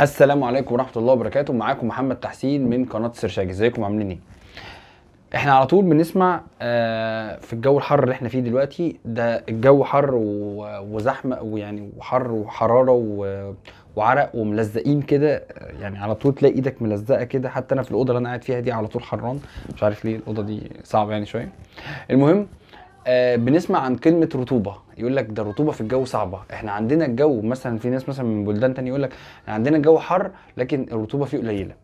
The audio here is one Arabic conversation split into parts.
السلام عليكم ورحمه الله وبركاته معاكم محمد تحسين من قناه سيرشاج ازيكم عاملين ايه احنا على طول بنسمع آه، في الجو الحر اللي احنا فيه دلوقتي ده الجو حر وزحمه ويعني وحر وحراره وعرق وملزقين كده يعني على طول تلاقي ايدك ملزقه كده حتى انا في الاوضه اللي انا قاعد فيها دي على طول حران مش عارف ليه الاوضه دي صعبه يعني شويه المهم آه بنسمع عن كلمه رطوبه يقول لك ده الرطوبه في الجو صعبه احنا عندنا الجو مثلا في ناس مثلا من بلدان تانية يقول لك عندنا الجو حر لكن الرطوبه فيه قليله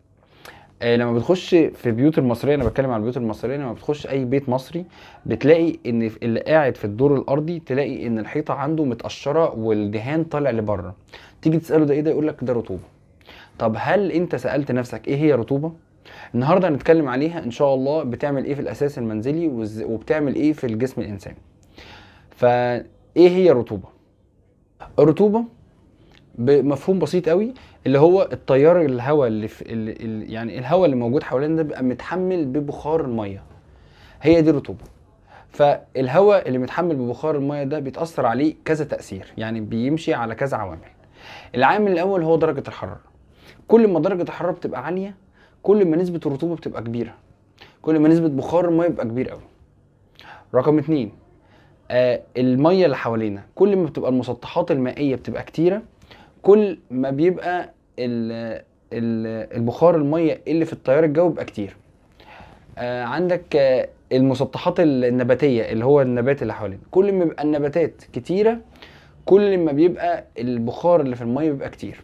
آه لما بتخش في بيوت المصريه انا بتكلم عن البيوت المصريه لما بتخش اي بيت مصري بتلاقي ان اللي قاعد في الدور الارضي تلاقي ان الحيطه عنده متقشره والدهان طالع لبره تيجي تساله ده ايه ده يقول لك ده رطوبه طب هل انت سالت نفسك ايه هي رطوبه النهارده هنتكلم عليها ان شاء الله بتعمل ايه في الاساس المنزلي وبتعمل ايه في الجسم الانساني فايه هي الرطوبه الرطوبه بمفهوم بسيط قوي اللي هو التيار الهواء اللي, في اللي يعني الهواء اللي موجود حوالينا ده بيبقى متحمل ببخار الميه هي دي الرطوبه فالهواء اللي متحمل ببخار الميه ده بيتاثر عليه كذا تاثير يعني بيمشي على كذا عوامل العامل الاول هو درجه الحراره كل ما درجه الحراره بتبقى عاليه كل ما نسبه الرطوبه بتبقى كبيره كل ما نسبه بخار الميه بتبقى كبير قوي رقم اتنين آه الميه اللي حوالينا كل ما بتبقى المسطحات المائيه بتبقى كتيره كل ما بيبقى الـ الـ البخار الميه اللي في التيار الجوي بيبقى كتير آه عندك آه المسطحات النباتيه اللي هو النبات اللي حوالينا كل ما بيبقى النباتات كتيره كل ما بيبقى البخار اللي في الميه بيبقى كتير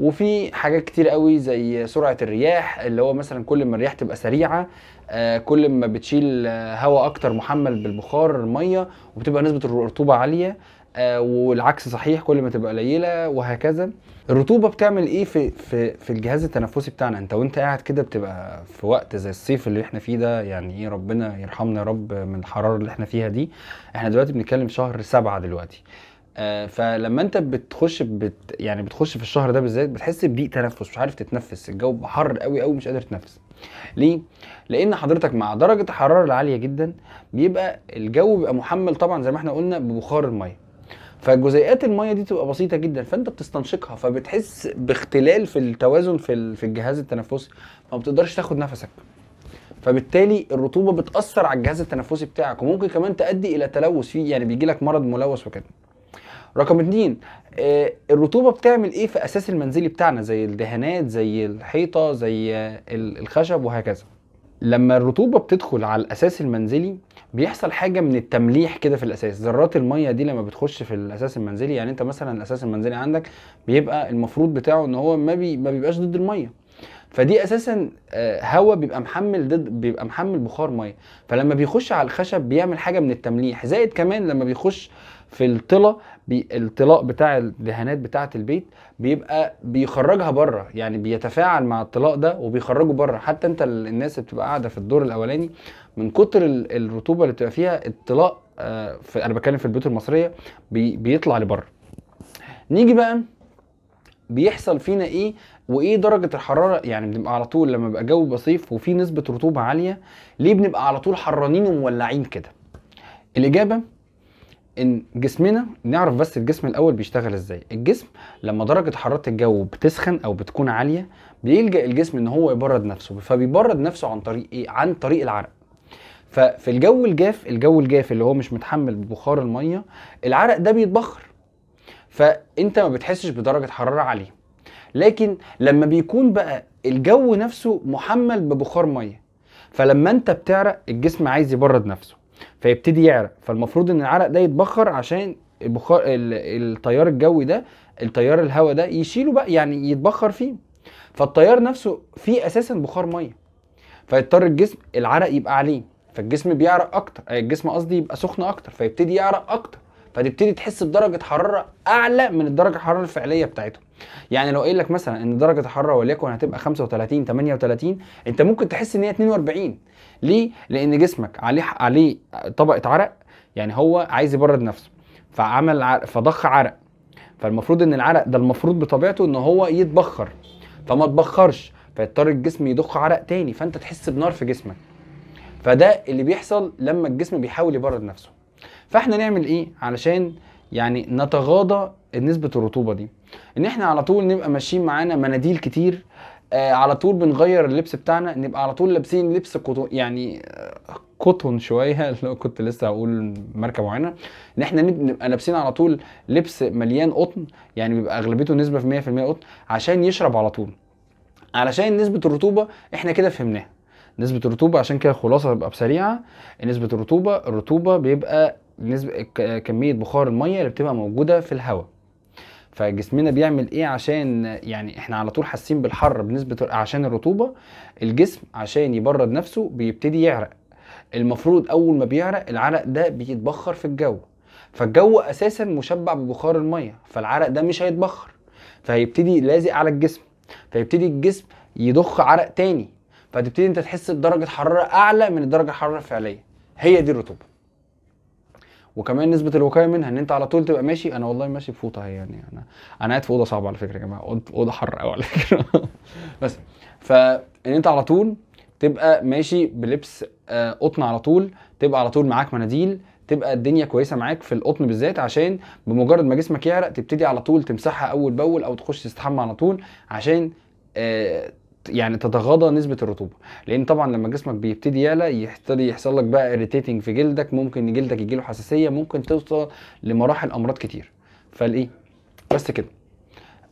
وفي حاجات كتير قوي زي سرعه الرياح اللي هو مثلا كل ما الرياح تبقى سريعه آه، كل ما بتشيل آه، هواء اكتر محمل بالبخار الميه وبتبقى نسبه الرطوبه عاليه آه، والعكس صحيح كل ما تبقى قليله وهكذا الرطوبه بتعمل ايه في في في الجهاز التنفسي بتاعنا انت وانت قاعد كده بتبقى في وقت زي الصيف اللي احنا فيه ده يعني ايه ربنا يرحمنا يا رب من الحراره اللي احنا فيها دي احنا دلوقتي بنتكلم شهر سبعة دلوقتي آه، فلما انت بتخش بت يعني بتخش في الشهر ده بالذات بتحس بضيق تنفس مش عارف تتنفس الجو حر قوي قوي مش قادر تتنفس ليه لان حضرتك مع درجه الحراره العاليه جدا بيبقى الجو بيبقى محمل طبعا زي ما احنا قلنا ببخار الميه فجزيئات الميه دي تبقى بسيطه جدا فانت بتستنشقها فبتحس باختلال في التوازن في في الجهاز التنفسي ما بتقدرش تاخد نفسك فبالتالي الرطوبه بتاثر على الجهاز التنفسي بتاعك وممكن كمان تؤدي الى تلوث فيه يعني بيجي لك مرض ملوث وكده رقم اتنين آه، الرطوبه بتعمل ايه في اساس المنزلي بتاعنا زي الدهانات زي الحيطه زي الخشب وهكذا لما الرطوبه بتدخل على الاساس المنزلي بيحصل حاجه من التمليح كده في الاساس ذرات الميه دي لما بتخش في الاساس المنزلي يعني انت مثلا الاساس المنزلي عندك بيبقى المفروض بتاعه ان هو ما, بي ما بيبقاش ضد الميه فدي اساسا آه، هواء بيبقى محمل ضد بيبقى محمل بخار ميه فلما بيخش على الخشب بيعمل حاجه من التمليح زائد كمان لما بيخش في الطلا الطلاء بتاع الدهانات بتاعه البيت بيبقى بيخرجها بره يعني بيتفاعل مع الطلاء ده وبيخرجه بره حتى انت الناس اللي بتبقى قاعده في الدور الاولاني من كتر الرطوبه اللي بتبقى فيها الطلاء آه، في انا بتكلم في البيوت المصريه بي بيطلع لبره نيجي بقى بيحصل فينا ايه وايه درجه الحراره يعني بنبقى على طول لما بقى جو بصيف وفي نسبه رطوبه عاليه ليه بنبقى على طول حرانين ومولعين كده الاجابه ان جسمنا نعرف بس الجسم الاول بيشتغل ازاي الجسم لما درجه حراره الجو بتسخن او بتكون عاليه بيلجا الجسم ان هو يبرد نفسه فبيبرد نفسه عن طريق ايه عن طريق العرق ففي الجو الجاف الجو الجاف اللي هو مش متحمل ببخار الميه العرق ده بيتبخر فانت ما بتحسش بدرجه حراره عاليه لكن لما بيكون بقى الجو نفسه محمل ببخار ميه فلما انت بتعرق الجسم عايز يبرد نفسه فيبتدي يعرق فالمفروض ان العرق ده يتبخر عشان البخار التيار الجوي ده التيار الهواء ده يشيله بقى يعني يتبخر فيه فالتيار نفسه فيه اساسا بخار ميه فيضطر الجسم العرق يبقى عليه فالجسم بيعرق اكتر آه، الجسم قصدي يبقى سخن اكتر فيبتدي يعرق اكتر فتبتدي تحس بدرجه حراره اعلى من الدرجه الحراره الفعليه بتاعته يعني لو قايل لك مثلا ان درجه الحراره وليكن هتبقى 35 38 انت ممكن تحس ان هي 42 ليه لان جسمك عليه عليه طبقه عرق يعني هو عايز يبرد نفسه فعمل عرق فضخ عرق فالمفروض ان العرق ده المفروض بطبيعته ان هو يتبخر فما تبخرش فيضطر الجسم يضخ عرق تاني فانت تحس بنار في جسمك فده اللي بيحصل لما الجسم بيحاول يبرد نفسه فاحنا نعمل ايه علشان يعني نتغاضى نسبه الرطوبه دي ان احنا على طول نبقى ماشيين معانا مناديل كتير آه على طول بنغير اللبس بتاعنا نبقى على طول لابسين لبس قطن يعني قطن آه، شويه اللي كنت لسه هقول ماركه معينه ان احنا نبقى لابسين على طول لبس مليان قطن يعني بيبقى اغلبيته نسبه في 100% قطن عشان يشرب على طول علشان نسبه الرطوبه احنا كده فهمناها نسبه الرطوبه عشان كده خلاصه تبقى بسريعه نسبه الرطوبه الرطوبه بيبقى نسبه كميه بخار الميه اللي بتبقى موجوده في الهواء فجسمنا بيعمل ايه عشان يعني احنا على طول حاسين بالحر بنسبه عشان الرطوبه الجسم عشان يبرد نفسه بيبتدي يعرق المفروض اول ما بيعرق العرق ده بيتبخر في الجو فالجو اساسا مشبع ببخار الميه فالعرق ده مش هيتبخر فهيبتدي لازق على الجسم فيبتدي الجسم يضخ عرق تاني فتبتدي انت تحس بدرجه حراره اعلى من الدرجه الحراره الفعليه هي دي الرطوبه وكمان نسبه الوقايه منها ان انت على طول تبقى ماشي انا والله ماشي في فوطه اهي يعني انا انا قاعد في اوضه صعبه على فكره يا جماعه اوضه حر قوي على فكره بس فان انت على طول تبقى ماشي بلبس آه، قطن على طول تبقى على طول معاك مناديل تبقى الدنيا كويسه معاك في القطن بالذات عشان بمجرد ما جسمك يعرق تبتدي على طول تمسحها اول باول او تخش تستحمى على طول عشان آه، يعني تتغاضى نسبه الرطوبه لان طبعا لما جسمك بيبتدي يعلى يبتدي يحصل لك بقى اريتيتنج في جلدك ممكن جلدك يجيله حساسيه ممكن توصل لمراحل امراض كتير فالايه بس كده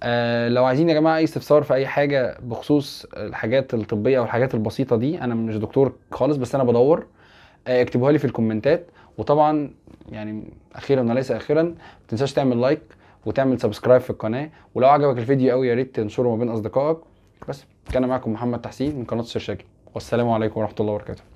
آه لو عايزين يا جماعه اي استفسار في اي حاجه بخصوص الحاجات الطبيه او الحاجات البسيطه دي انا مش دكتور خالص بس انا بدور آه اكتبوها لي في الكومنتات وطبعا يعني اخيرا وليس اخيرا ما تنساش تعمل لايك وتعمل سبسكرايب في القناه ولو عجبك الفيديو قوي يا ريت تنشره ما بين اصدقائك بس كان معكم محمد تحسين من قناه السرشاجي والسلام عليكم ورحمه الله وبركاته